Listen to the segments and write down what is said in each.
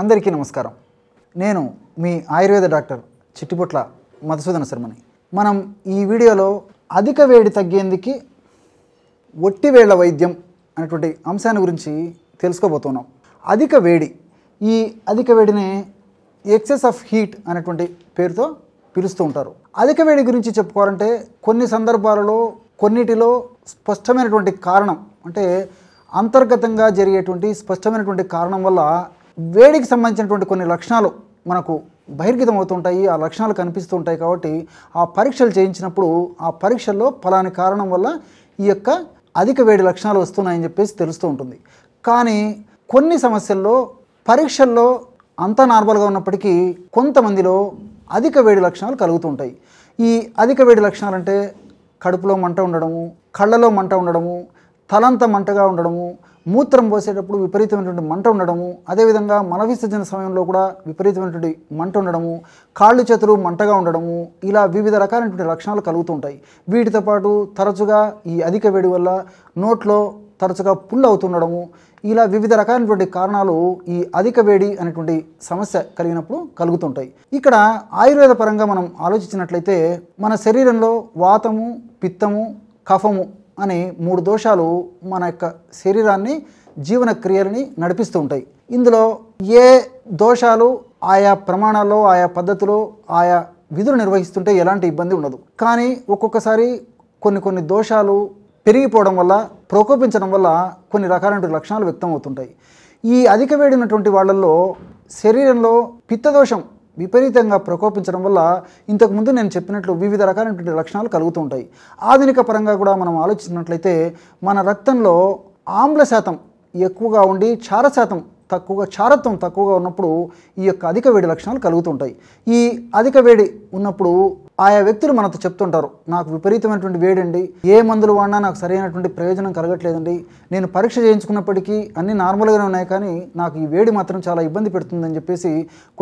అందరికీ నమస్కారం నేను మీ ఆయుర్వేద డాక్టర్ చిట్టిపుట్ల మధుసూదన శర్మని మనం ఈ వీడియోలో అధిక వేడి తగ్గేందుకు ఒట్టివేళ్ల వైద్యం అనేటువంటి అంశాన్ని గురించి తెలుసుకోబోతున్నాం అధిక వేడి ఈ అధిక వేడిని ఎక్సెస్ ఆఫ్ హీట్ అనేటువంటి పేరుతో పిలుస్తూ ఉంటారు అధిక వేడి గురించి చెప్పుకోవాలంటే కొన్ని సందర్భాలలో కొన్నిటిలో స్పష్టమైనటువంటి కారణం అంటే అంతర్గతంగా జరిగేటువంటి స్పష్టమైనటువంటి కారణం వల్ల వేడికి సంబంధించినటువంటి కొన్ని లక్షణాలు మనకు బహిర్గతం అవుతుంటాయి ఆ లక్షణాలు కనిపిస్తుంటాయి కాబట్టి ఆ పరీక్షలు చేయించినప్పుడు ఆ పరీక్షల్లో ఫలాని కారణం వల్ల ఈ యొక్క అధిక వేడి లక్షణాలు వస్తున్నాయని చెప్పేసి తెలుస్తూ ఉంటుంది కానీ కొన్ని సమస్యల్లో పరీక్షల్లో అంతా నార్మల్గా ఉన్నప్పటికీ కొంతమందిలో అధిక వేడి లక్షణాలు కలుగుతుంటాయి ఈ అధిక వేడి లక్షణాలు అంటే కడుపులో మంట ఉండడము కళ్ళలో మంట ఉండడము తలంత మంటగా ఉండడము మూత్రం పోసేటప్పుడు విపరీతమైనటువంటి మంట ఉండడము అదేవిధంగా మల విసర్జన సమయంలో కూడా విపరీతమైనటువంటి మంట ఉండడము కాళ్ళు చేతులు మంటగా ఉండడము ఇలా వివిధ రకాలైనటువంటి లక్షణాలు కలుగుతుంటాయి వీటితో పాటు తరచుగా ఈ అధిక వేడి వల్ల నోట్లో తరచుగా పుల్ అవుతుండడము ఇలా వివిధ రకాలైనటువంటి కారణాలు ఈ అధిక వేడి అనేటువంటి సమస్య కలిగినప్పుడు కలుగుతుంటాయి ఇక్కడ ఆయుర్వేద పరంగా మనం ఆలోచించినట్లయితే మన శరీరంలో వాతము పిత్తము కఫము అనే మూడు దోషాలు మన యొక్క శరీరాన్ని జీవన క్రియలని నడిపిస్తూ ఉంటాయి ఇందులో ఏ దోషాలు ఆయా ప్రమాణాల్లో ఆయా పద్ధతిలో ఆయా విధులు నిర్వహిస్తుంటే ఎలాంటి ఇబ్బంది ఉండదు కానీ ఒక్కొక్కసారి కొన్ని కొన్ని దోషాలు పెరిగిపోవడం వల్ల ప్రకోపించడం వల్ల కొన్ని రకాలైన లక్షణాలు వ్యక్తం అవుతుంటాయి ఈ అధిక వేడినటువంటి వాళ్ళల్లో శరీరంలో పిత్తదోషం విపరీతంగా ప్రకోపించడం వల్ల ఇంతకుముందు నేను చెప్పినట్లు వివిధ రకాలైనటువంటి లక్షణాలు కలుగుతూ ఉంటాయి ఆధునిక పరంగా కూడా మనం ఆలోచించినట్లయితే మన రక్తంలో ఆమ్ల శాతం ఎక్కువగా ఉండి క్షార శాతం తక్కువగా క్షారత్వం తక్కువగా ఉన్నప్పుడు ఈ యొక్క అధిక వేడి లక్షణాలు కలుగుతుంటాయి ఈ అధిక వేడి ఉన్నప్పుడు ఆయా వ్యక్తులు మనతో చెప్తుంటారు నాకు విపరీతమైనటువంటి వేడండి ఏ మందులు వాడినా నాకు సరైనటువంటి ప్రయోజనం కలగట్లేదండి నేను పరీక్ష చేయించుకున్నప్పటికీ అన్ని నార్మల్గానే ఉన్నాయి కానీ నాకు ఈ వేడి మాత్రం చాలా ఇబ్బంది పెడుతుందని చెప్పేసి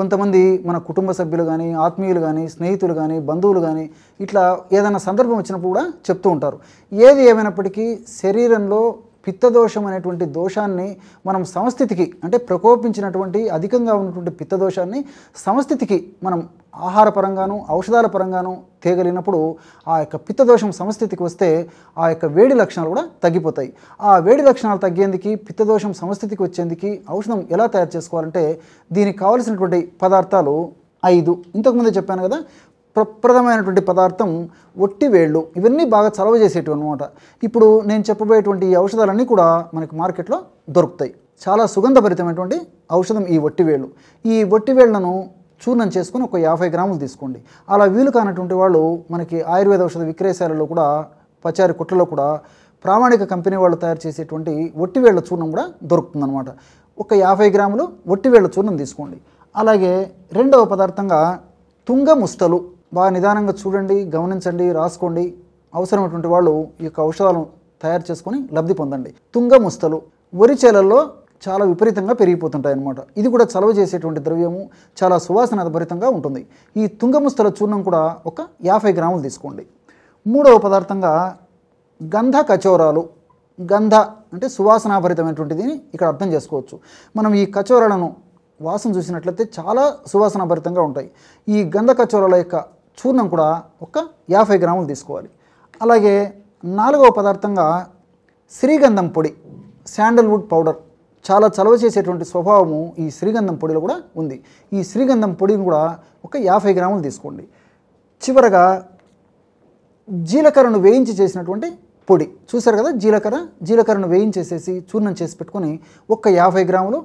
కొంతమంది మన కుటుంబ సభ్యులు కానీ ఆత్మీయులు కానీ స్నేహితులు కానీ బంధువులు కానీ ఇట్లా ఏదైనా సందర్భం వచ్చినప్పుడు కూడా చెప్తూ ఉంటారు ఏది ఏమైనప్పటికీ శరీరంలో పిత్తదోషం అనేటువంటి దోషాన్ని మనం సంస్థితికి అంటే ప్రకోపించినటువంటి అధికంగా ఉన్నటువంటి పిత్తదోషాన్ని సంస్థితికి మనం ఆహార పరంగాను ఔషధాల పరంగాను తేగలిగినప్పుడు ఆ యొక్క పిత్తదోషం సమస్థితికి వస్తే ఆ యొక్క వేడి లక్షణాలు కూడా తగ్గిపోతాయి ఆ వేడి లక్షణాలు తగ్గేందుకు పిత్తదోషం సమస్థితికి వచ్చేందుకు ఔషధం ఎలా తయారు చేసుకోవాలంటే దీనికి కావలసినటువంటి పదార్థాలు ఐదు ఇంతకుముందే చెప్పాను కదా ప్రప్రదమైనటువంటి పదార్థం ఒట్టి వేళ్ళు ఇవన్నీ బాగా చలవ చేసేటివి అనమాట ఇప్పుడు నేను చెప్పబోయేటువంటి ఈ ఔషధాలన్నీ కూడా మనకి మార్కెట్లో దొరుకుతాయి చాలా సుగంధభరితమైనటువంటి ఔషధం ఈ వేళ్ళు ఈ వేళ్ళను చూర్ణం చేసుకుని ఒక యాభై గ్రాములు తీసుకోండి అలా వీలు కానటువంటి వాళ్ళు మనకి ఆయుర్వేద ఔషధ విక్రయశాలలో కూడా పచారి కుట్లలో కూడా ప్రామాణిక కంపెనీ వాళ్ళు తయారు చేసేటువంటి ఒట్టివేళ్ల చూర్ణం కూడా దొరుకుతుందనమాట ఒక యాభై గ్రాములు ఒట్టివేళ్ల చూర్ణం తీసుకోండి అలాగే రెండవ పదార్థంగా తుంగ ముస్తలు బాగా నిదానంగా చూడండి గమనించండి రాసుకోండి అవసరమైనటువంటి వాళ్ళు ఈ యొక్క ఔషధాలను తయారు చేసుకొని లబ్ధి పొందండి ముస్తలు వరి చేలల్లో చాలా విపరీతంగా పెరిగిపోతుంటాయి అన్నమాట ఇది కూడా చలవ చేసేటువంటి ద్రవ్యము చాలా సువాసనభరితంగా ఉంటుంది ఈ తుంగముస్తల చూర్ణం కూడా ఒక యాభై గ్రాములు తీసుకోండి మూడవ పదార్థంగా గంధ కచోరాలు గంధ అంటే సువాసనాభరితమైనటువంటిది ఇక్కడ అర్థం చేసుకోవచ్చు మనం ఈ కచోరాలను వాసన చూసినట్లయితే చాలా సువాసనాభరితంగా ఉంటాయి ఈ గంధ కచోరాల యొక్క చూర్ణం కూడా ఒక యాభై గ్రాములు తీసుకోవాలి అలాగే నాలుగవ పదార్థంగా శ్రీగంధం పొడి శాండల్వుడ్ పౌడర్ చాలా చలవ చేసేటువంటి స్వభావము ఈ శ్రీగంధం పొడిలో కూడా ఉంది ఈ శ్రీగంధం పొడిని కూడా ఒక యాభై గ్రాములు తీసుకోండి చివరగా జీలకర్రను వేయించి చేసినటువంటి పొడి చూసారు కదా జీలకర్ర జీలకర్రను వేయించేసేసి చూర్ణం చేసి పెట్టుకొని ఒక యాభై గ్రాములు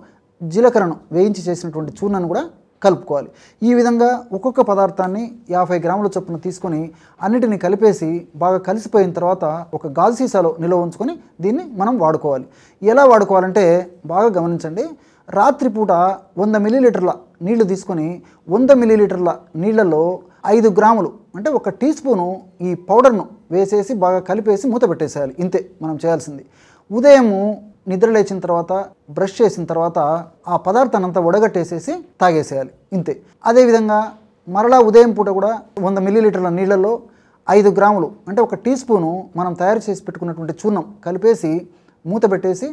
జీలకర్రను వేయించి చేసినటువంటి చూర్ణను కూడా కలుపుకోవాలి ఈ విధంగా ఒక్కొక్క పదార్థాన్ని యాభై గ్రాముల చొప్పున తీసుకొని అన్నిటిని కలిపేసి బాగా కలిసిపోయిన తర్వాత ఒక గాజు సీసాలో నిల్వ ఉంచుకొని దీన్ని మనం వాడుకోవాలి ఎలా వాడుకోవాలంటే బాగా గమనించండి రాత్రిపూట వంద మిల్లీలీటర్ల నీళ్లు తీసుకొని వంద మిల్లీలీటర్ల నీళ్లలో ఐదు గ్రాములు అంటే ఒక టీ స్పూను ఈ పౌడర్ను వేసేసి బాగా కలిపేసి మూత పెట్టేసేయాలి ఇంతే మనం చేయాల్సింది ఉదయము నిద్ర లేచిన తర్వాత బ్రష్ చేసిన తర్వాత ఆ పదార్థాన్ని అంతా ఉడగట్టేసేసి తాగేసేయాలి ఇంతే అదేవిధంగా మరలా ఉదయం పూట కూడా వంద మిల్లీలీటర్ల నీళ్ళలో ఐదు గ్రాములు అంటే ఒక టీ స్పూను మనం తయారు చేసి పెట్టుకున్నటువంటి చూర్ణం కలిపేసి మూత పెట్టేసి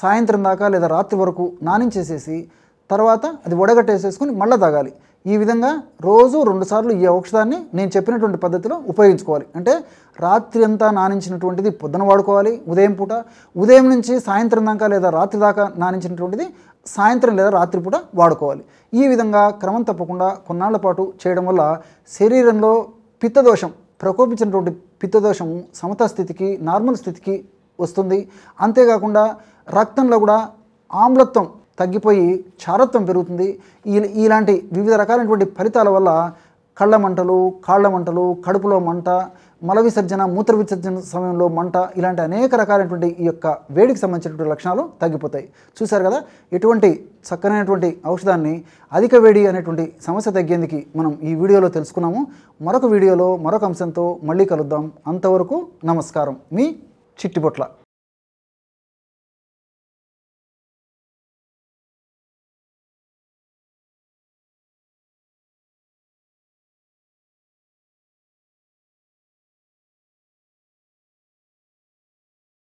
సాయంత్రం దాకా లేదా రాత్రి వరకు నానించేసేసి తర్వాత అది వడగట్టేసేసుకొని మళ్ళీ తాగాలి ఈ విధంగా రోజు రెండుసార్లు ఈ ఔషధాన్ని నేను చెప్పినటువంటి పద్ధతిలో ఉపయోగించుకోవాలి అంటే రాత్రి అంతా నానించినటువంటిది పొద్దున వాడుకోవాలి ఉదయం పూట ఉదయం నుంచి సాయంత్రం దాకా లేదా రాత్రి దాకా నానించినటువంటిది సాయంత్రం లేదా రాత్రిపూట వాడుకోవాలి ఈ విధంగా క్రమం తప్పకుండా కొన్నాళ్ల పాటు చేయడం వల్ల శరీరంలో పిత్తదోషం ప్రకోపించినటువంటి పిత్తదోషం సమత స్థితికి నార్మల్ స్థితికి వస్తుంది అంతేకాకుండా రక్తంలో కూడా ఆమ్లత్వం తగ్గిపోయి చారత్వం పెరుగుతుంది ఈ ఇలాంటి వివిధ రకాలైనటువంటి ఫలితాల వల్ల కళ్ళ మంటలు కాళ్ళ మంటలు కడుపులో మంట మల విసర్జన మూత్ర విసర్జన సమయంలో మంట ఇలాంటి అనేక రకాలైనటువంటి ఈ యొక్క వేడికి సంబంధించినటువంటి లక్షణాలు తగ్గిపోతాయి చూశారు కదా ఎటువంటి చక్కనైనటువంటి ఔషధాన్ని అధిక వేడి అనేటువంటి సమస్య తగ్గేందుకు మనం ఈ వీడియోలో తెలుసుకున్నాము మరొక వీడియోలో మరొక అంశంతో మళ్ళీ కలుద్దాం అంతవరకు నమస్కారం మీ చిట్టిబొట్ల